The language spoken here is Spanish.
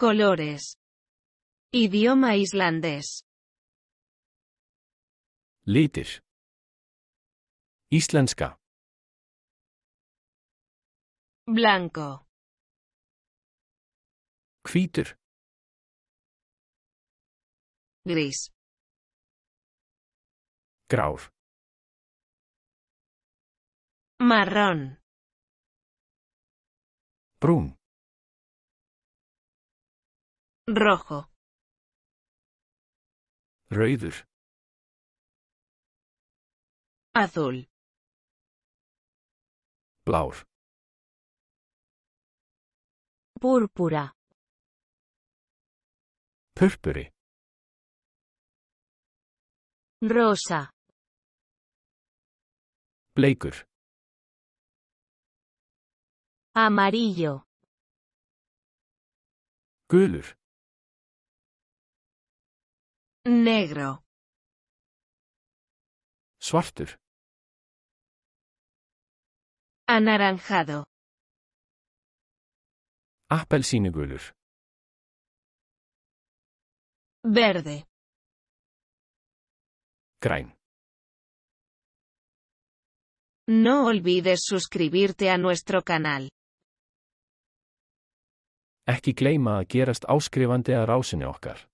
Colores. Idioma islandés. Litir. Islandska. Blanco. Hvítur. Gris. Grauf. Marrón. Brun rojo rauður azul blár púrpura purpuri rosa bleikur amarillo gulur Negro. Svartur. Anaranjado. Appelsínugulur. Verde. Græn. No olvides suscribirte a nuestro canal. Ekki gleyma að gerast áskrifandi að rásinni okkar.